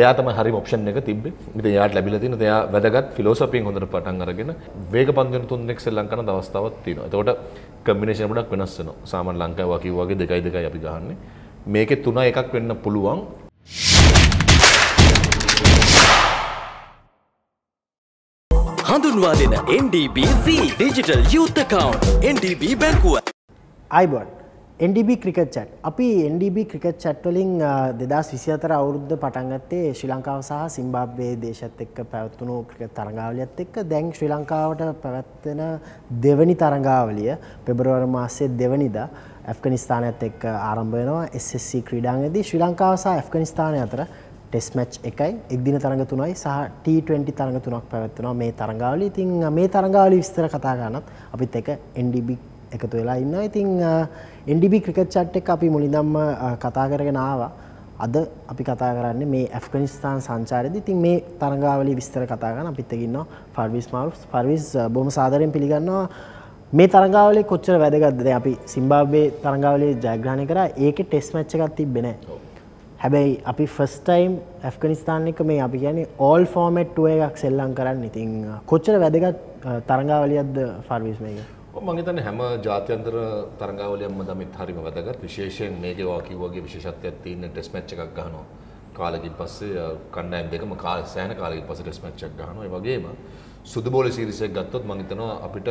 එයා තම හරි ඔප්ෂන් එක තිබ ඉති යාට ලැබිල තින එයා වැදගත් ෆිලෝසපින් හොඳට පටන් අරගෙන වේග පන්දන තුන්නෙක් සෙල් ලංකන දවස්ථාවත් තියෙනවා එතකොට කම්බිනේෂන් ගොඩක් වෙනස් වෙනවා සාමාන්‍ය ලංකාව වගේ වගේ දෙකයි දෙකයි අපි ගහන්නේ මේකේ තුන එකක් වෙන්න පුළුවන් හඳුන්වා දෙන NDBZ digital youth account NDB බැංකුව අයිබොඩ් NDB ක්‍රිකට් චට් අපි NDB ක්‍රිකට් චට්වලින් දෙදස් විසිතර අවුරුද්ධ පටන්ගත්තේ ශ්‍රී ලංකාව සහ සිම්බාබ්වේ දේශත් එක්ක පැවත්වුණු ක්‍රිකට් තරඟාවලියත් එක්ක දැන් ශ්‍රී ලංකාවට පැවැත්වෙන දෙවැනි තරඟාවලිය පෙබරවර මාසේ දෙවනිද ඇෆ්ගනිස්ථානයත් එක් ආරම්භයනවා SSC ක්‍රීඩාංගදී ශ්‍රී ලංකාව සහ ඇෆ්ගනිස්ථානය අතර ටෙස් මච් එකයි එක්දින තරඟ තුනයි සහ T20 තරඟ තුනක් පැවැත්වෙනවා මේ තරඟාවලි ඉතින් මේ තරඟාවලි විස්තර කතා ගන්නත් අපිත් එක NDB එකතු වෙලා ඉන්න ඉතිං එන්ඩිබි ක්‍රිකට් චට් එක අපි මුලිදම්ම කතා කරගෙන ආවා අද අපි කතා කරන්න මේ ඇෆ්ගනිස්ථාන් සංචාරයද ඉතින් මේ තරගාවලි විස්තර කතාගන්න අපිත්තකින්න ෆර්විස් මාල් ෆර්විස් බොම සාදරයෙන් පිළිගන්නවා මේ තරගාවලේ කොච්චර වැදගත්ද අපි සිම්බාබේ තරගාවලේ ජයග්‍රහණය කරා ඒක ටෙස් මච්ච එකක් තිබෙන හැබැයි අපි ෆස් ටයිම් ඇෆ්ගනිස්ථාන එක මේ අපි කියන්නේ ඕල් ෆෝමට් ටුව එකක් සෙල්ලම් කරන්න ඉතින් කොච්චර වැදගත් තරගාවලියක්ද ෆර්විස් මේක මම හිතන්නේ හැම ජාත්‍යන්තර තරඟාවලියක්ම දමිත් හරිම වැදගත්. විශේෂයෙන් මේකේ ඔයා කිව්වාගේ විශේෂත්වයක් තියෙන ටෙස්ට් මැච් එකක් ගහනවා. කාලෙකින් පස්සේ කණ්ඩායම් දෙකම කාල සෑහෙන කාලෙකින් පස්සේ ටෙස්ට් මැච් එකක් ගහනවා. ඒ වගේම සුදු බෝලේ සීරීස් එකක් ගත්තොත් මම හිතනවා අපිට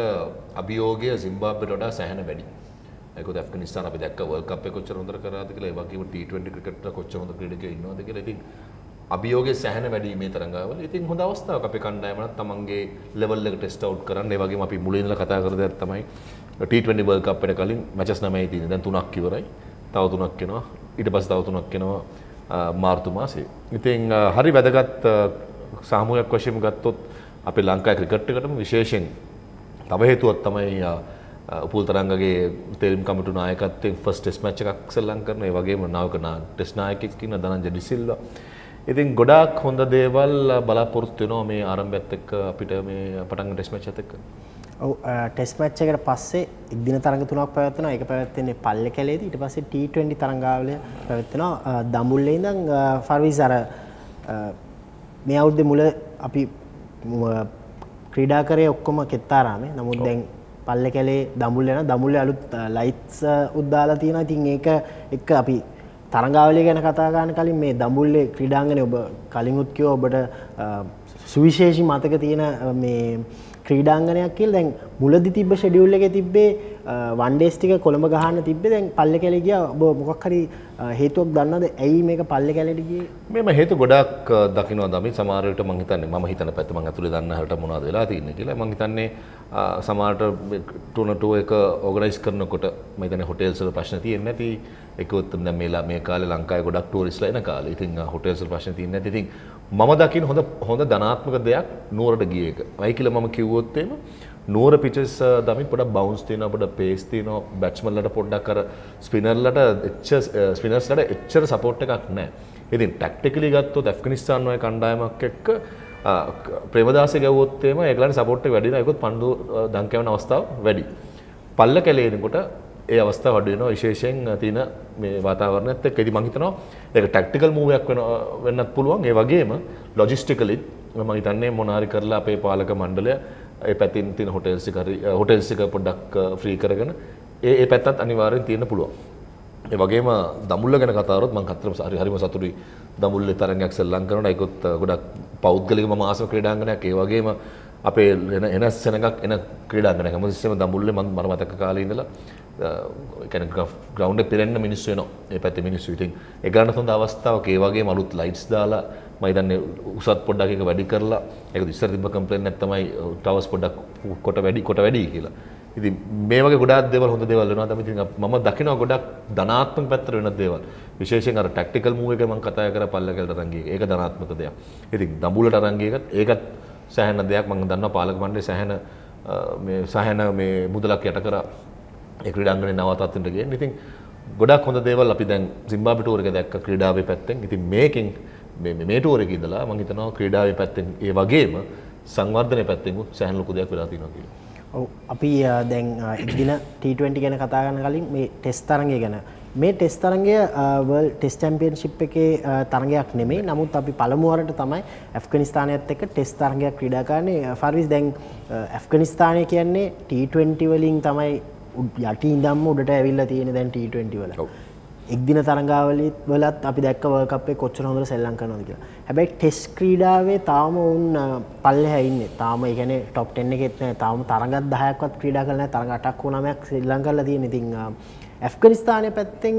අභියෝගය සිම්බාබ්වෙට වඩා සෑහෙන වැඩි. ඒකත් ඇෆ්ගනිස්තාන අපි දැක්ක වර්ල්ඩ් කප් එකේ කොච්චර හොඳට කරාද කියලා ඒ වගේම T20 ක්‍රිකට් කොච්චර හොඳ ක්‍රීඩකයෝ ඉන්නවද කියලා. ඉතින් අභියෝග සැහන වැඩීමේ තරඟවල ඉතින් හොඳ අවස්ථාවක් අපේ කණ්ඩායමට තමන්ගේ ලෙවල් එක ටෙස්ට් අවුට් කරන්න. ඒ වගේම අපි මුලින් ඉඳලා කතා කර දෙයක් තමයි T20 World Cup එකට කලින් මැචස් 9යි තියෙන්නේ. දැන් තුනක් ඉවරයි. තව තුනක් එනවා. ඊට පස්සේ තව තුනක් එනවා මාර්තු මාසේ. ඉතින් හරි වැදගත් සාමූහික වශයෙන් ගත්තොත් අපේ ලංකාවේ ක්‍රිකට් එකටම විශේෂයෙන් තව හේතුවක් තමයි උපුල් තරංගගේ තෙල්ම් කමිටු නායකත්වයෙන් ෆස්ට් ටෙස්ට් මැච් එකක් සෙල්ලම් කරනවා. ඒ වගේම නාවක නා ටෙස්ට් නායකයෙක් ඉන්න දනංජ ඩිසිල්වා. ඉතින් ගොඩාක් හොඳ දේවල් බලාපොරොත්තු වෙනවා මේ ආරම්භයත් එක්ක අපිට මේ පටන් ටෙස්ට් මැච් එකත් එක්ක. ඔව් ටෙස්ට් මැච් එකට පස්සේ එක්දින තරඟ තුනක් පැවැත්වෙනවා. ඒක පැවැත්වෙන්නේ පල්ලේ කැලේදී. ඊට පස්සේ T20 තරඟාවලිය පැවැත්වෙනවා. දඹුල්ලේ ඉඳන් ෆර්විස් අර මේ අවුරුද්දේ මුල අපි ක්‍රීඩා කරේ ඔක්කොම කෙත්තාරාමේ. නමුත් දැන් පල්ලේ කැලේ දඹුල්ල යන දඹුල්ලේ අලුත් ලයිට්ස් උද්දාලා තියෙනවා. ඉතින් ඒක එක්ක අපි තරංගාවලිය ගැන කතාගන්න කලින් මේ දඹුල්ලේ ක්‍රඩාංගන ඔබ කලින්ුත්කයෝ ඔබට සුවිශේෂි මතක තියෙන මේ ක්‍රීඩාංගනයක් කියල් දැන් මුලදි තිබ ෂෙඩියුල්ල එක තිබ්බේ වන්ඩේස්ටික කොළඹ ගහන්න තිබේ දැන් පල්ල කැලෙගිය ඔබ මොකක් හරි හේතුවක් දන්නද ඇයි මේක පල්ල කැලටිගේ මෙම හේතු ගොඩක් දකිනවා දම සමාරයට මහිතන්නේ ම හිතන පැත්ම ඇතුළ දන්න හට මොනාද වෙලා තින්න කියලා මහිතන්නේ සමාට ටනටුව එක ඕගනයිස් කරනකොට මෙතන හොටේල්සල ප්‍රශ්න තියෙන් නැති එකකුත්ම මේලා මේ කාල ලංකායි ගොඩක් ටෝරිස්ලයින කාල ඉතින් හොටේසල් ප්‍රශ්න තියන්න ඇතිතින් මම දකින හොඳ හොඳ ධනාත්මක දෙයක් නුවරට ගිය එක. අයි කියලා මම කිව්වොත් එම නුවර පිචස් දමින් පොඩක් බවුන්ස් තියෙනවා පොඩක් පේස් තියෙනවා බැට්ස්මන්ලට පොඩ්ඩක් අර ස්පිනර්ලට එච්චර ස්පිනර්ස්ලට එච්චර සපෝට් එකක් නැහැ. ඉතින් ටැක්ටිකලි ගත්තොත් ඇෆ්ගනිස්තාන් වගේ කණ්ඩායමක් එක්ක ප්‍රේමදාස ගැව්වොත් එම ඒගොල්ලන්ට සපෝට් එක වැඩි නේකොත් පන්දු දන් කැවන අවස්ථාව වැඩි. පල්ල කැලේනකොට ඒ අවස්ථ වඩුවෙන විශේෂයෙන් තියෙන මේ වාතාවරණයත් එක්ක ඉතින් මම හිතනවා ඒක ටැක්ටිකල් මූවයක් වෙන වෙන්නත් පුළුවන් ඒ වගේම ලොජිස්ටිකලි මම හිතන්නේ මොනාරි කරලා අපේ පාලක මණ්ඩලය ඒ පැතින් තියෙන හොටෙල්ස් එක හොටෙල්ස් එක පොඩ්ඩක් ෆ්‍රී කරගෙන ඒ ඒ පැත්තත් අනිවාර්යෙන් තියෙන්න පුළුවන්. ඒ වගේම දමුල්ල ගැන කතා කරොත් මම කතරම හරි හරිම සතුටුයි. දමුල්ලේ තරඟයක් සෙල්ලම් කරනවා. ඒකොත් ගොඩක් පෞද්ගලික මම ආසව ක්‍රීඩාංගණයක්. ඒ වගේම අපේ එන එන සෙනඟක් එන ක්‍රීඩාංගණයක්. හැමතිස්සෙම දමුල්ලේ මම මතක කාලේ ඉඳලා කැන ග්‍රවන්් පෙරෙන්න්න මිනිස්සු න පැති මිනිස්සු ඉතින් එකගන්න සොඳ අවස්ථාවක් ඒවාගේ මලුත් ලයිට්ස් දාලා මයිතන්න උසත් පොඩ්ඩක් එක වැඩි කරලා එක විස්සර තිබ කම්පලෙන් ඇත්තමයි ටවස් පොඩක් කොට වැඩි කොට වැඩි කියලා ඉති මේක ගොඩක් දෙවල් හොඳ දෙවල් වෙනවා තමයි ඉතින් මම දකිනවා ගොඩක් ධනාත්මක පැත්තට වෙන දේවල් විශේෂයෙන් අර ටැක්ටිකල් මූව් එක මම කතා කරා පල්ලකලට රංගී ඒක ධනාත්මක දෙයක් ඉතින් දඹුලට රංගී එකත් ඒකත් සෑහෙන දෙයක් මම දන්නවා පාලක මණ්ඩලයේ සෑහෙන මේ සෑහෙන මේ මුදලක් යට කරා ක්‍රඩාගන නවතත්ට ගෙන් ඉතින් ගොඩක් හොඳ දේවල් අපි දැන් සිම්බාපිටෝරක දැක්ක ක්‍රඩාවේ පැත්තෙන් ඉතින් මේකින් මේටෝරක ඉදලා මහිතනවා ක්‍රඩාවේ පැත්තෙන් ඒ වගේම සංවර්ධනය පැත්තෙමු සැහල්ලොකු දෙයක් වෙලාතිනොකි. ඔව අපි දැන් ඉදින ටීටවැටි ගැන කතාගන්න කලින් මේ ටෙස් තරගේ ගැන මේ ටෙස් තරගේ වල් ටෙස් චම්පියන් ශිප් එකේ තරගයක් නෙමේ නමුත් අපි පළමුුවරට තමයි ඇෆ්ගනිස්ථානයත් එක ටෙස් තරගයක් ක්‍රඩාකාරන්නේ ෆර්විස් දැන් ඇෆ්ගනිස්ථානය කියන්නේ ටීටවලින් තමයි යට ඉදම් උඩට ඇවිල්ල තියෙන දැන් ට වල එක්දින තරගාවලි වලත් අපි දැක්කවකේ කොච්චර හොඳ සෙල්ලං කනොද කියලා හැබැයි ටෙස් ක්‍රීඩාවේ තාම උන් පල්ල හැයින්න තාම ඉගන ටොප්ටෙන්න්න එකෙත්න තාම තරගත් දහයක්වත් ක්‍රීඩා කරන තරගටක් වුණමයක් සෙල්ලං කරලා තියෙන ඉතිං ඇෆ්ගනිස්ථානය පැත්තෙන්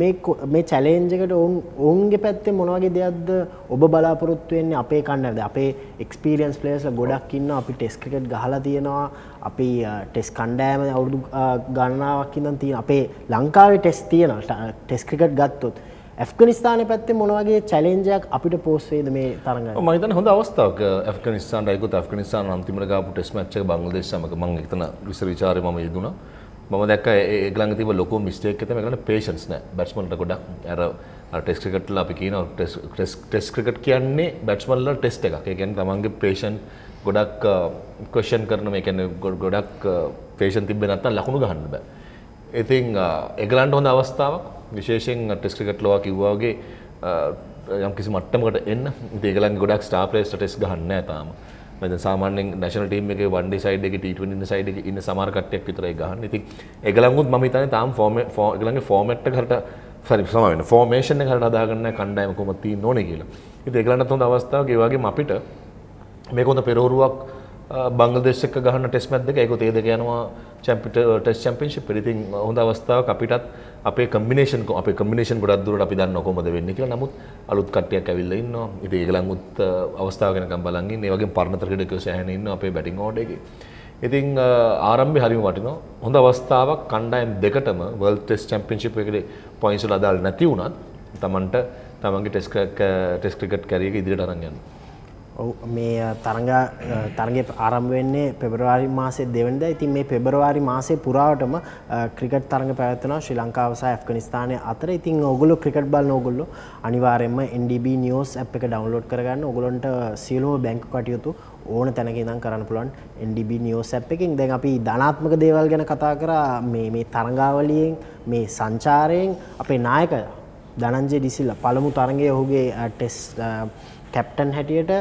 මේ මේ චැලෙන්ජකට ඔවුන් ඔවුන්ගේ පැත්තේ මොනවගේ දෙයක්ද ඔබ බලාපොරොත්තු වෙන්නේ අපේ කණ්ඩායමද අපේ එක්ස්පීරියන්ස් ප්ලේයර්ස්ලා ගොඩක් ඉන්නවා අපි ටෙස්ට් ක්‍රිකට් ගහලා තියෙනවා අපි ටෙස්ට් කණ්ඩායම අවුරුදු ගණනාවක් ඉඳන් තියෙන අපේ ලංකාවේ ටෙස්ට් තියෙනවා ටෙස්ට් ක්‍රිකට් ගත්තොත් ඇෆගනිස්ාන පැත්තේ මොනවගේ චලෙන්ජයක් අපිට පෝස්වේද මේ තරග මහිතන හොඳ අවස්ථාවක් ඇෆගනිස්ාන් අයකු ඇෆගනිස්ාන් අන්තිමරගපු ටෙස්මච්ච බංගලදේශමක මං එතන විසරවිචාරය ම යෙදුණා මම දැක් ඒගලන් තිබ ලොකු මිස්ටේක් ඇතම කරන පේෂන්ස් නෑ බැට්ස්මන්ට ගොඩක් ඇර ටෙස් ක්‍රිකට්ල අපි කියන ටෙස් ක්‍රිකට් කියන්නේ බැට්ස්මල්ල ටෙස්ට එකක් ගැන තමන්ගේ පේෂන් ගොඩක් කෂන් කරන මේ කැන ගොඩ ගොඩක් පේෂන් තිබ නත්තා ලකුණු ගහන්න බෑ ඉතින් එගලන්ට හොඳ අවස්ථාවක් විශේෂෙන් ටෙස් ක්‍රිකට් ලවා කිව්වාගේ යම් කිසි මට්ටමකට එන්න ඒගලන් ගොඩක් ස්ටාප්‍රේස් ටෙස් ගහන්න තාම මද සාමානෙන් නැශන ටීම එක වන්ඩි සයිඩ් එක ට සයිඩ් එක ඉන්න සමාර්කට්යක් විතරයි ගහන්න ඉති එකලංගුත් ම තන තාම් ෆෝම ෝගලගේ ෆෝමට් හට සමන ෆෝමේෂණ හට අදාගන්න කණ්ඩයම කොමති නොන කියලා ඉති එකලන්නත්තුන් අවස්ථාව ගේවාගේ අපිට මේකොඳ පෙරෝරුවක් බංගලදේශක ගහන්න ටෙස් මැත් දෙක ඒක තේද යනවා චැම්පිට ටෙස් චැම්පියන්ෂිප් ඉතින් හොඳ අවස්ථාවක් අපිටත් අපේ කම්බිනේෂන් අපේ කම්බිනේෂන් ගොඩක් දුරට අපි දන්නවා කොහොමද වෙන්නේ කියලා නමුත් අලුත් කට්ටියක් ඇවිල්ලා ඉන්නවා ඉතින් ඒගොල්ලන් උත් uh, අවස්ථාව ගැනකම් බලන් ඉන්නේ ඒ වගේම පරණතර ක්‍රීඩකයෝ සෑහෙන ඉන්නවා අපේ බැටිං ඕඩර් එකේ ඉතින් uh, ආරම්භි හරිම වටිනවා හොඳ අවස්ථාවක් කණ්ඩායම් දෙකටම වර්ල් ටෙස් චැම්පියන්ෂිප් එකේ පොයින්ට්ස් වල අදාළ නැති වුණත් තමන්ට තමන්ගේ ටෙස් ටෙස් ක්‍රිකට් කැරියර එක ඉදිරියට අරන් යන්න මේ තරග තරග ආරම්භ වෙන්නේ පෙබරවාරි මාසේ දෙවනිද ඉතින් මේ පෙබරවාරි මාසේ පුරාවටම ක්‍රිකට් තරග පැවැත්වෙනවා ශ්‍රී ලංකාව සහ ඇෆ්ගනිස්තානය අතර ඉතින් ඔගොල්ලෝ ක්‍රිකට් බලන ඔගොල්ලෝ අනිවාර්යයෙන්ම NDB News app එක ඩවුන්ලෝඩ් කරගන්න ඔයගොල්ලන්ට සියලුම බැංකු කටයුතු ඕන තැනක ඉඳන් කරන්න පුළුවන් NDB News app එකෙන් දැන් අපි ධනාත්මක දේවල් ගැන කතා කරා මේ මේ තරඟාවලියෙන් මේ සංචාරයෙන් අපේ නායකයා ධනංජය ඩිසිල්ලා පළමු තරගයේ ඔහුගේ ටෙස්ට් කැප්ටන් හැටියට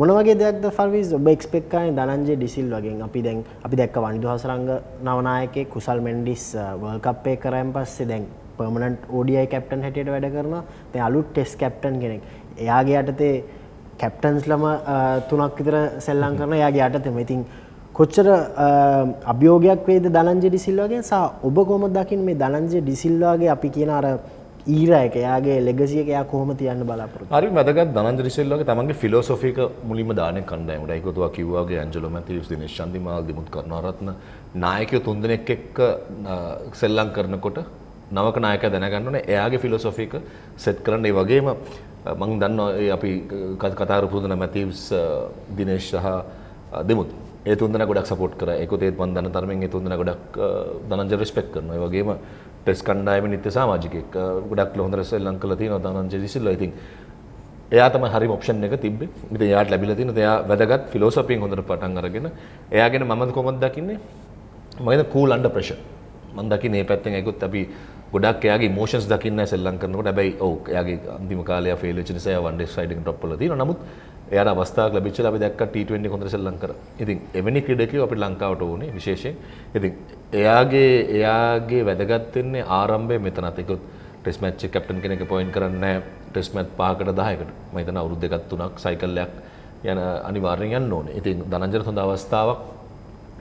මොනවගේ දෙයක්ද ෆල්විස් ඔබ එක්ස්පෙක් කරන්නේ දනංජය ඩිසිල් වගේ අපි දැන් අපි දැක්ක වනිදුහසරංග නවනායකේ කුසල් මෙන්ඩිස් වර්ල්ඩ් කප් එකේ කරාන් පස්සේ දැන් පර්මනන්ට් ODI කැප්ටන් හැටියට වැඩ කරනවා. දැන් අලුත් ටෙස්ට් කැප්ටන් කෙනෙක්. එයාගේ යටතේ කැප්ටන්ස්ලම uh, තුනක් විතර සෙල්ලම් කරන එයාගේ යටතේම. ඉතින් කොච්චර uh, අභියෝගයක් වේද දනංජය ඩිසිල්වාගෙන් සහ ඔබ කොහොමද දකින්නේ මේ දනංජය ඩිසිල්වාගේ අපි කියන අර ඊරයක යාගේ ලෙගසිය එකයා කොහොම තියන්න බලාපොරොත් හරි මදගත් දනන්ජ රිසෙල්ලගේ තමන්ගේ ෆිලෝසොෆික මුලින්ම දාන කණ්ඩායමට ඒකතුවා කිව්වාගේ ඇන්ජලෝ මැතිව්ස් දිනේෂ් චන්දිමාල් දිමුත් කරුණාරත්න නායකයෝ තුන්දෙනෙක් එක්ක සෙල්ලම් කරනකොට නවක නායකයා දැනගන්න ඕනේ එයාගේ ෆිලෝසොෆික සෙට් කරන්න ඒ වගේම මම දන්නවා අපි කතා කරපු දුන මැතිව්ස් දිනේෂ් සහ දිමුත් ඒ තුන්දෙනා ගොඩක් සපෝට් කරා ඒකතේ මම දන්න තරමෙන් ඒ තුන්දෙනා ගොඩක් දනන්ජ රෙස්පෙක්ට් කරනවා ඒ වගේම ටෙස් කණ්ඩායම නිත්‍ය සාමාජිකෙක් ගොඩක් ලොහොඳ සෙල්ලම් කළා තියෙනවා දානංජය දිසිල්ලා. ඉතින් එයා තමයි හරිම ඔප්ෂන් එක තිබ්බේ. ඉතින් එයාට ලැබිලා තියෙනවා එයා වැදගත් ෆිලොසොෆියෙන් හොඳට පටන් අරගෙන එයාගෙන මම කොහොමද දකින්නේ? මම හිතන කූල් අන්ඩර් ප්‍රෙෂර්. මම දකින්නේ මේ පැත්තෙන් ඒකුත් අපි ගොඩක් එයාගේ මෝෂන්ස් දකින්න සෙල්ලම් කරනකොට හැබැයි ඔව් එයාගේ අන්තිම කාලේ ෆේල් වෙච්ච නිසා එයා වන් ඩේ සයිඩ් එක ඩ්‍රොප් කරලා තියෙනවා. නමුත් එයා අවස්ථාවක් ලැබිච්චලා අපි දැක්කා T20 හොඳට සෙල්ලම් කරා. ඉතින් එවැනි ක්‍රීඩකයෝ අපිට ලංකාවට ඕනේ විශේෂයෙන්. ඉතින් එයාගේ එයාගේ වැදගත් වෙන්නේ ආරම්භයේ මෙතනත්. ඒක ටෙස්ට් මැච් එක කැප්ටන් කෙනෙක් අපොයින්ට් කරන්නේ නැහැ. ටෙස්ට් මැච් 5කට 10කට. මම හිතන අවුරුදු දෙකක් තුනක් සයිකල්යක් යන අනිවාර්යෙන් යන්න ඕනේ. ඉතින් දනංජන හොඳ අවස්ථාවක්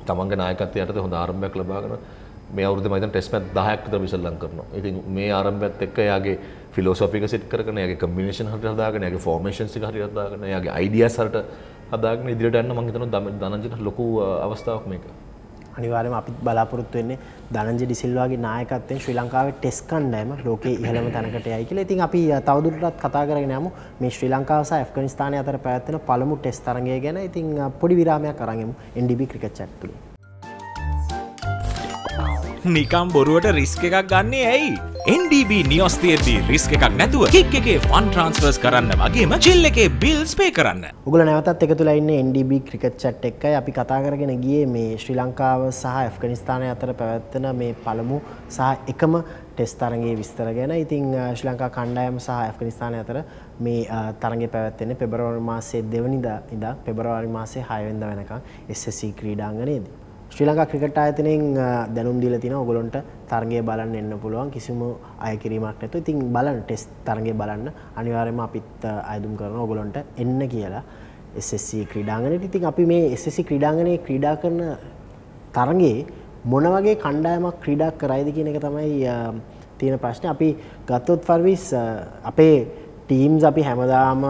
තමන්ගේ නායකත්වය යටතේ හොඳ ආරම්භයක් ලබාගෙන මේ අවුරුද්දේ මම හිතන ටෙස්ට් මැච් 10ක් විතර විසල්ලම් කරනවා. ඉතින් මේ ආරම්භයත් එක්ක එයාගේ ෆිලෝසොෆික සිට කරන යගේ කම්බිනේෂන් හට හදාගෙන යගේ ෆෝර්මේෂන් සික හරි හදාගෙන යගේ අයිඩියස් හරට හදාගෙන ඉදිරියට යන්න මං හිතනවා දම දනංජයට ලොකු අවස්ථාවක් මේක. අනිවාර්යයෙන්ම අපිත් බලාපොරොත්තු වෙන්නේ දනංජය ඩිසිල්වාගේ නායකත්වයෙන් ශ්‍රී ලංකාවේ ටෙස්ට් කණ්ඩායම ලෝකයේ ඉහළම තැනකට යයි කියලා. ඉතින් අපි තවදුරටත් කතා කරගෙන යමු මේ ශ්‍රී ලංකාව සහ ඇෆ්ගනිස්තානය අතර පැවැත්වෙන පළමු ටෙස්ට් තරගය ගැන. ඉතින් පොඩි විරාමයක් අරන් යමු NDB ක්‍රිකට් chat තුලින්. නිකම් බොරුවට රිස්ක් එකක් ගන්නේ ඇයි? NDB නිියොස් තියද්දී රිස්ක එකක් නැතුව කික් එකේ ෆන් ට්‍රන්ස්ෆර්ස් කරන්න වගේම චිල්ල එකේ බිල්ස් පේ කරන්න උගල නැවතත් එක තුළයින්න NDB ක්‍රිකට් චට් එක්කයි අපි කතා කරගෙන ගිය මේ ශ්‍රී ලංකාව සහ ඇෆ්ගනිස්ථානය අතර පැවැත්වන මේ පළමු සහ එකම ටෙස් තරගේ විස්තර ගැන ඉතිං ශ්‍රී ලංකා කණ්ඩායම් සහ ඇෆ්ගනිස්ථානය අතර මේ තරගේ පැවැත්වෙන පෙබරවරි මාසේ දෙවනිද ඉදා පෙබරවාරි මාසේ හයවෙන්ද වෙනකම් එස්සසී ක්‍රීඩාංගනයේදී ශ්‍රී ලංකා ක්‍රිකට් ආයතනයෙන් දැනුම් දීලා තිනවා ඔයගොල්ලන්ට තරගය බලන්න එන්න පුළුවන් කිසිම අය කිරීමක් නැතුව. ඉතින් බලන්න ටෙස්ට් තරගය බලන්න අනිවාර්යයෙන්ම අපිත් අයදුම් කරනවා ඔයගොල්ලන්ට එන්න කියලා. SSC ක්‍රීඩාංගණයට. ඉතින් අපි මේ SSC ක්‍රීඩාංගණයේ ක්‍රීඩා කරන තරගයේ මොන වගේ කණ්ඩායමක් ක්‍රීඩා කරයිද කියන එක තමයි තියෙන ප්‍රශ්නේ. අපි ගත්තොත් ෆර්විස් අපේ ටීම්ස් අපි හැමදාම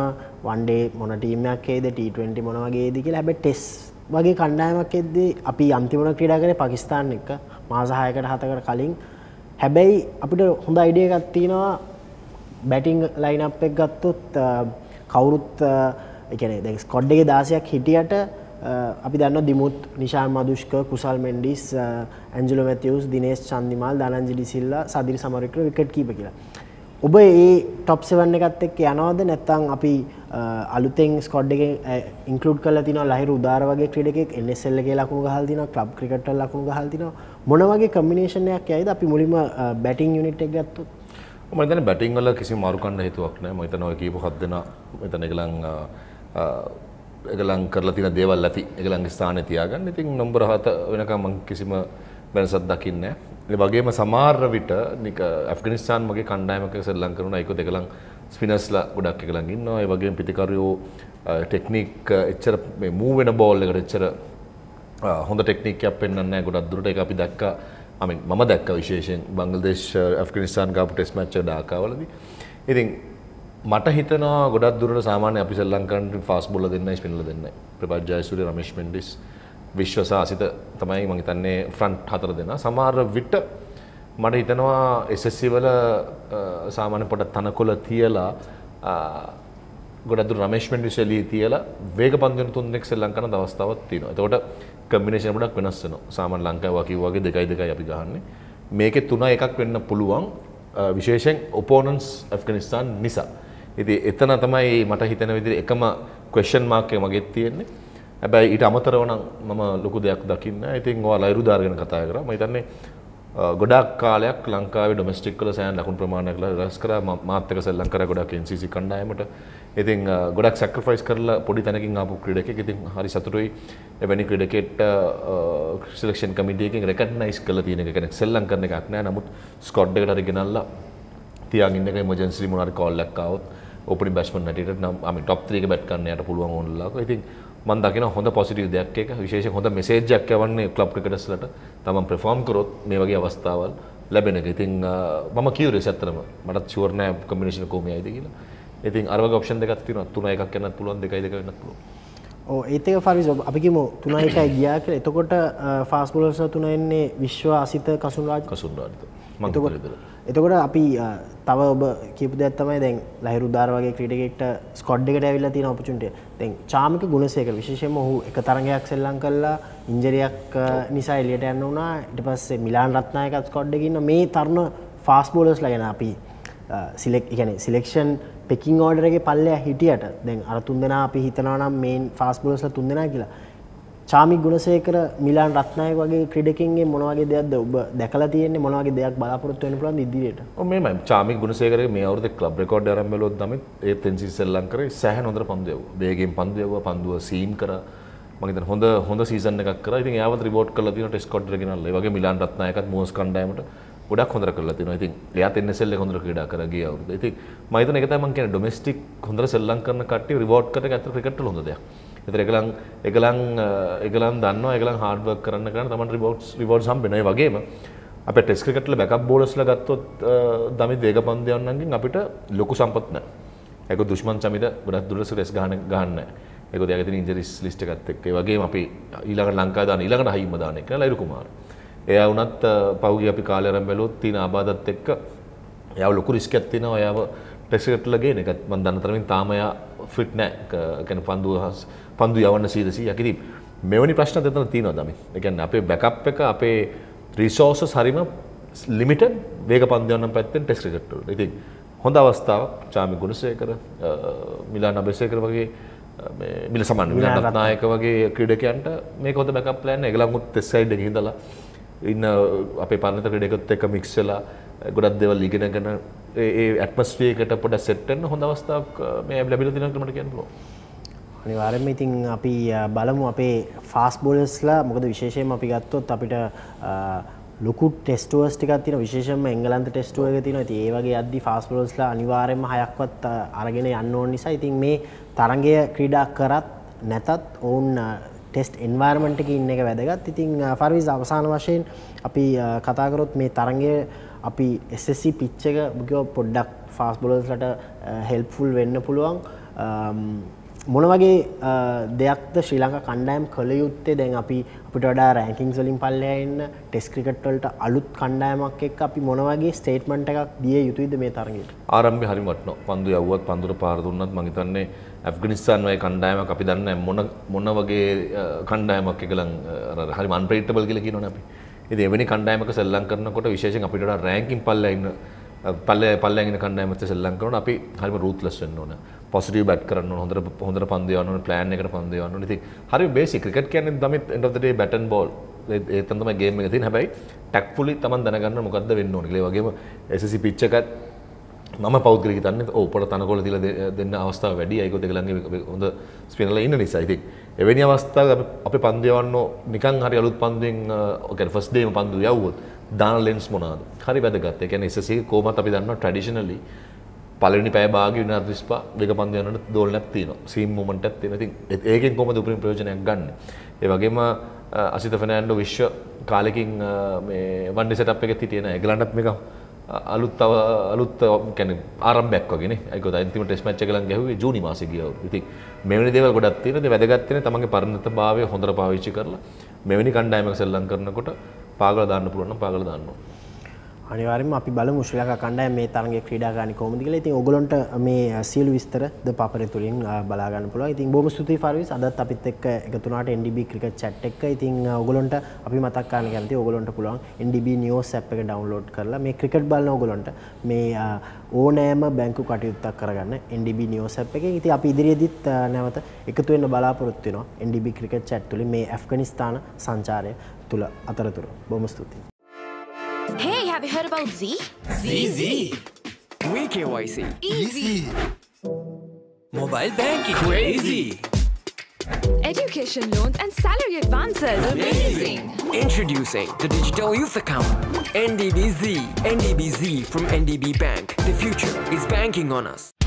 වන්ඩේ මොන ටීමයක් ඒද T20 මොන වගේද කියලා හැබැයි ටෙස්ට් වගේ කණ්ඩායමක් එද්දී අපි අන්තිමන ක්‍රඩාගෙන පකිස්ාන් එක මාසාහයකට හතකට කලින් හැබැයි අපිට හොඳ අයිඩියගත්තිනවා බැටිං ලයිනප් එක් ගත්තුත් කවුරුත් එකන දැ ස්කොඩ්ඩගේ දාසයක් හිටියට අපි දන්න දිමුත් නිශා මදුෂ්ක කුසල් මෙන්ඩිස් ඇන්ජලු මැතිවස් දිනේස් චන්දිමල් දනංජිලිසිල්ල සදිරි සමරිකර විකට් කීප කියලා ඔබ ඒ ටොප් සෙවන්න එකත් එක්ක යනවාද නැත්තං අපි අලුතෙන් ස්කොඩ් එක ඉන්කලඩ් කල තින ලහිර උදාර වගේ ක්‍රඩෙක් එන්නෙසල්ල එක ලකුණු හල්දින ලබ් ක්‍රිකට ලකුණු හල්තින මොනවගේ කම්මිනේෂණයක් යයිද අපි මුලිම බැටිං යුනිට් එක් ගත්තුත් මතන බැටිං වල කිසි මාරුකණ්ඩ හිතුවක් නෑ මතන ඔය කීපු හත් දෙෙන මෙතන එකලං එකලං කරලා තින දේවල් ඇති එකලං ස්ථානය තියාගන්න ඉතින් නොම්බර හත වෙනකම් කිසිම බැනසත් දකින්නෑ වගේම සමාර්ර විට නික ඇෆගනිස්ාන් මගේ කණ්ඩායමක සෙල්ලං කරන අයික දෙකළන් ස්පිනස්ල ගොඩක් එකළඟ ඉන්නවා ඒ වගේ පිතිකරයෝ ටෙක්නික් එච්චර මූ වෙන බෝල්ල එකට එච්චර හොඳ ටෙක්නිකයක් පෙන්න්න ගොඩක් දුරට එක අපි දක්ක මම දැක්ක විශේෂෙන් බංගලදේශ ඇෆගනිස්ාන් ගාපු ටෙස් මච්ච ඩාකාවලද ඉතින් මට හිතනවා ගොඩක් දුරට සාමාන්‍ය අපි සෙල්ලංකරට ෆස් බොල දෙන්න ස්පිනල දෙන්න ප්‍රපජ්ජයසුර රමේශ් මෙන්ඩිස් විශ්වසාසිත තමයි මං හිතන්නේ ෆ්‍රන්ට් හතර දෙනා. සමහර විට මට හිතනවා SSC වල සාමාන්‍ය පොඩ තනකොළ තියලා ගොඩක් දුර රමේෂ්මන්ට් විශ්ලී තියලා වේග පන්දුන තුන්දෙනෙක් ශ්‍රී ලංකන අවස්ථාවක් තියෙනවා. එතකොට කම්බිනේෂන් ගොඩක් වෙනස් වෙනවා. සාමාන්‍ය ලංකාව කිව්වාගේ දෙකයි දෙකයි අපි ගහන්නේ. මේකේ තුන එකක් වෙන්න පුළුවන් විශේෂයෙන් ඔපෝනන්ස් ඇෆ්ගනිස්තාන් නිසා. ඉතින් එතන තමයි මට හිතන විදිහට එකම ක්වෙස්චන් මාක් එක මගෙත් තියෙන්නේ. හැබැයි ඊට අමතරවන මම ලොකු දෙයක් දකින්න ඉතින් වා ලයිරු දාර්ගෙන කතා කර මහිතන්නේ ගොඩක් කාලයක් ලංකාවේ ඩොමස්ටික් කල සෑන් ලකුණු ප්‍රමාණයක් රැස් කර මාත්‍යක සෙල්ලම් කර ගොඩක් NCC කණ්ඩායමට ඉතින් ගොඩක් සැක්‍රිෆයිස් කරලා පොඩි තැනකින් ආපු ක්‍රීඩකෙක් ඉතින් හරි සතුටුයි එවැනි ක්‍රීඩකෙක්ට සිලෙක්ෂන් කමිටියකින් රෙකග්නයිස් කරලා තියෙන එක කෙනෙක් සෙල්ලම් කරන එකක් නෑ නමුත් ස්කොඩ් එකට හරි ගෙනල්ලා තියාගෙන ඉන්න එක එමර්ජන්සි මොනාරි කෝල් එකක් ආවොත් ඕපනින් බැට්ස්මන් හැටියට නම් අපි ටොප් 3 එක බැට් කරන්න යට පුළුවන් ඕනලාක ඉතින් මන් දකින හොඳ පොසිටිව් දෙයක් එක විශේෂ හොඳ මෙසේජ්ජයක් යවන්නේ ක්ලබ් ක්‍රිකටස්ලට තමන් ප්‍රෆෝම් කරොත් මේ වගේ අවස්ථාවල් ලැබෙන එක ඉතින් මම කියවරේ සැත්තරම මටත් ෂුවර්නෑ කම්බිනේෂන් කොහොමද ඇයිද කියලා. ඉතින් අර වගේ ඔප්ෂන් දෙකක් තියෙනවා. 3 එකක් යන්නත් පුළුවන් 2 2 වෙන්නත් පුළුවන්. ඕ ඒතක ෆරිස් අපි කිමු 3 1 ගියා කියලා. එතකොට ෆාස්ට් බෝලර්ස්ලා 3 එන්නේ විශ්ව අසිත කසුන්රාජ් කසුන්රාජ්. මම හිතනවා. එතකොට අපි තව ඔබ කියපු දෙයක් තමයි දැන් ලහිරු දාර වගේ ක්‍රීඩිකෙක්ට ස්කොඩ් එකට ඇවිල්ලා තියෙන ඔපචුනිටිය. තැන් චාමික ගුණසේක විශේෂම ඔහු එක තරගයක් සෙල්ලං කල්ලා ඉංජරයක් නිසා එලියට යන්න වුණා ඉට පස්සේ මිලාන් රත්නායකත් කොඩ්ඩගන්න මේ තරුණ ෆාස් බෝලස් ලගෙන අපි සිලෙක් ඉගැන සිලෙක්ෂන් පෙකින් ඕඩරගේ පල්ලය හිටියට දැන් අරතුන් දෙෙන අපි හිතනවනම් මේන් ෆාස් බෝලස්ල තුන් දෙෙන කියලා චාමි ගුණසේකර මිලාන් රත්නායක වගේ ක්‍රීඩකින්ගේ මොන වගේ දෙයක්ද ඔබ දැකලා තියෙන්නේ මොන වගේ දෙයක් බලාපොරොත්තු වෙන්න පුළුවන්ද ඉදිරියට? ඔව් මේමයි චාමි ගුණසේකරගේ මේ අවුරුද්දේ ක්ලබ් රෙකෝඩ් ආරම්භ වෙලොත් තමයි ඒ තෙන්සිස් සෙල්ලම් කරේ සෑහෙන හොඳට පන්දු යවුවා. වේගයෙන් පන්දු යවුවා, පන්දුව සීම් කරා. මම හිතන හොඳ හොඳ සීසන් එකක් කරා. ඉතින් එයාවත් රිපෝට් කරලා තියෙනවා ටෙස්ට් කෝඩ් එක ගෙනල්ලා. ඒ වගේ මිලාන් රත්නායකත් මෝස් කණ්ඩායමට ගොඩක් හොඳට කරලා තියෙනවා. ඉතින් එයාත් NSL එක හොඳට ක්‍රීඩා කරා ගිය අවුරුද්ද. ඉතින් මම හිතන එක තමයි මම කියන්නේ ඩොමෙස්ටික් හොඳට සෙල්ලම් කරන කට්ටිය රිවෝඩ් කරන එක ඇත්තට ක්‍රිකට් වල හොඳ දෙයක්. එත එකලං එකලං එකලන් දන්න එකල හාඩව කරන්න කරන්න තමට රිබෝට් රිවෝඩ් හම් බෙනයි වගේම අප ටෙස්ක්‍රිකටල බැක් බෝලස්ල ගත්තොත් දමි දේක පන්දයන්නන්ගින් අපිට ලොකු සම්පත්න එක දුෂ්මන් සමිත ගොඩත් දුරස ටෙස් ගහන ගන්න එක දැගති ඉන්ජරිස් ලිස්ට එකත්තක්ේ වගේ අපි ඊළඟ ලංකාදාන ඊළඟට හහිම දානක ලයිරුකුමාර එය වනත් පෞග අපි කාලරම් බැලොත් තින ආබාධත් එක්ක යව ලොකු රිස්ක ඇත්තින ඔයාව ටෙස්කටලගේ එකත් මන් දන්නතරමින් තාමයා ෆිට් නෑ කැන පන්දුහස් පන්දු යවන්න සීරසිය කිරි මෙවැනි ප්‍රශ්න දෙතන තියෙනවා දමි එකන්න අපේ බැකප් එක අපේ රිසෝස හරිම ලිමිට වේග පන්දයන්න පැත්තෙන් ටෙස් ක්‍රිකට්ට ඉතින් හොඳ අවස්ථාවක් චාමි ගුණසයකර මිලා නබසයකර වගේ මිල සමන් විලානායක වගේ ක්‍රඩකයන්ට මේ කොත බැකප් ලෑන් එකලමුත් තෙස්සයිඩ හිදලා ඉන්න අපේ පන්නත ක්‍රඩෙකොත් එක මික්සලා ගොඩක් දෙවල් ඉගෙනගෙන ඒ ඇත්මස්වේකට පොඩ සෙට්ටන්න හොඳ අවස්ථාවක් මේ ලැබිල දිනකරමට කියන්නලෝ අනිවාර්යෙන්ම ඉතින් අපි බලමු අපේ ෆාස් බෝලර්ස්ලා මොකද විශේෂයෙන්ම අපි ගත්තොත් අපිට ලොකු ටෙස්ටුවස් ටිකක් තියෙන විශේෂයෙන්ම එංගලන්ත ටෙස්ටුව එක තියෙනවා. ඉතින් ඒ වගේ යද්දි ෆාස්ට් බෝලර්ස්ලා අනිවාර්යෙන්ම හයක්වත් අරගෙන යන්න ඕන නිසා ඉතින් මේ තරඟය ක්‍රීඩා කරත් නැතත් ඔවුන් ටෙස්ට් එන්වර්මන්ට් එකේ ඉන්න එක වැදගත්. ඉතින් ෆර්විස් අවසාන වශයෙන් අපි කතා කරොත් මේ තරඟය අපි SSC පිච් එක පොඩ්ඩක් ෆාස්ට් බෝලර්ස්ලාට හෙල්ප්ෆුල් වෙන්න පුළුවන්. මොන වගේ දෙයක්ද ශ්‍රී ලංකා කණ්ඩායම් කළ යුත්තේ දැන් අපි අපිට වඩා රෑකින් වලින් පල්ලයා එන්න ටෙස් ක්‍රිකට්වලට අලුත් කණ්ඩායමක් එක් අපි මොනවගේ ස්ටේට්මන්ට් එකක් දිය යුතුයිද මේ තරගයට ආරම්භය හරි වටනවා පන්දු යව්වත් පන්දුර පාර දුන්නත් මං හිතන්නේ ඇෆ්ගනිස්ාන් වයි කණ්ඩායමක් අපි දන්න මොන මොන වගේ කණ්ඩායමක් එකලන් හරි මන්ප්‍රේට්ටබල් කියලා කියනවනේ අපි ඉතින් එවැනි කණ්ඩායමක සෙල්ලම් කරනකොට විශේෂයෙන් අපිට වඩා රෑන්කින් පල්ලයා ඉන්න පල්ලයා පල්ලයා ඉන්න කණ්ඩායමත් සෙල්ලම් කරනවා අපි හරිම රූත්ලස් වෙන්න ඕන පොසිටව බැට කරන්න හොඳ හොඳ පන්දයවන්න ප්ලෑන් එකට පන්දයවන්න ති හරි බේසි ක්‍රිකට් කියන දමත් එටදේ බැටන් බෝල් ඒතන්තම ගේම ති හැබයි ටැක්පුලි තමන් දැනගන්න මොකක්ද වෙන්න ඕනගේ වගේම එසසි පිච්චකත් ම පෞද්ගරි තන්න ඕපට තනකොල තිල දෙන්න අවස්ථාව වැඩි අයකොත එකළගේ හොඳ ස්පිනල ඉන්න නිසායිති. එවැනි අවස්ථාව අප පන්දයවන්න නිකන් හරි අලුත් පන්දුවෙන් ඕකැ ෆස්ඩේම පන්දු යව්වොත් දාන ලෙන්ස් මොනාද හරි වැදගත් එකැන එසසේ කෝමත් අපි දන්න ට්‍රඩිශනලි පලනි පෑබාග වන විස්පා දෙක පන්දයනට දෝල්නක් තියන සීම් මොමට ඇත්තිනති ඒකෙන් කොම දුපරින් ප්‍රෝජනයක් ගන්න ඒවගේම අසිත ෆනෑන්ඩෝ විශ්ව කාලෙකින් වන්න සටප් එක තිටියෙන ඇගලන්නත් මේක අලුත් අව අලුත් කැන ආරම්භයක්ගෙන එක අන්තිම ටෙස් මච්ච කලන් ගැහුවේ ජූනි මාසකිය ඉති මෙවැනි දේව ගොඩත් තියනද වැදගත්තන තමගේ පරණත භාවය හොඳර පාවිච්චි කරලා මෙවැනි කණ්ඩායමක් සෙල්ලං කරනකොට පාගල දාන්න පුළුවන් පාගල දන්නවා අනිවාරම අපි බල මුශලක කණ්ඩය මේ තරගේ ක්‍රඩාගනි කෝමදිකල ඉතින් ඔගලොන්ට මේ සියල් විස්තරද පපර තුළින් බලාගන්න පුළ ඉතින් බොම ස්තුති පරිවිස් අදත් අපිත් එක් එකතුනට එඩිබි ක්‍රික චට් එක ඉතින් ඔගලොන්ට අපි මතක්කාන ගැති ඔගලොන්ට පුළුවන් එඩිබි නිියෝස් ඇප් එක ඩවන්ලෝඩ් කරලා මේ ක්‍රිකට් බලන ඔගලොන්ට මේ ඕනෑම බැංකු කටයුත්තක් කරගන්න එඩිබි නිියෝසැප් එක ඉති අපි ඉදිරියේදිත් නැවත එකතුවෙන්න බලාපොරොත්තුවෙනවා එඩිබි ක්‍රිකට් චැට් තුළි මේ ඇෆ්ගනිස්ථාන සංචාරය තුළ අතරතුර බොම ස්තුතියි spelled Z? We KYC Easy. Mobile banking. Crazy. Education loans and salary advances. Amazing. Introducing the Digital Youth Account. NDBZ. NDBZ from NDB Bank. The future is banking on us.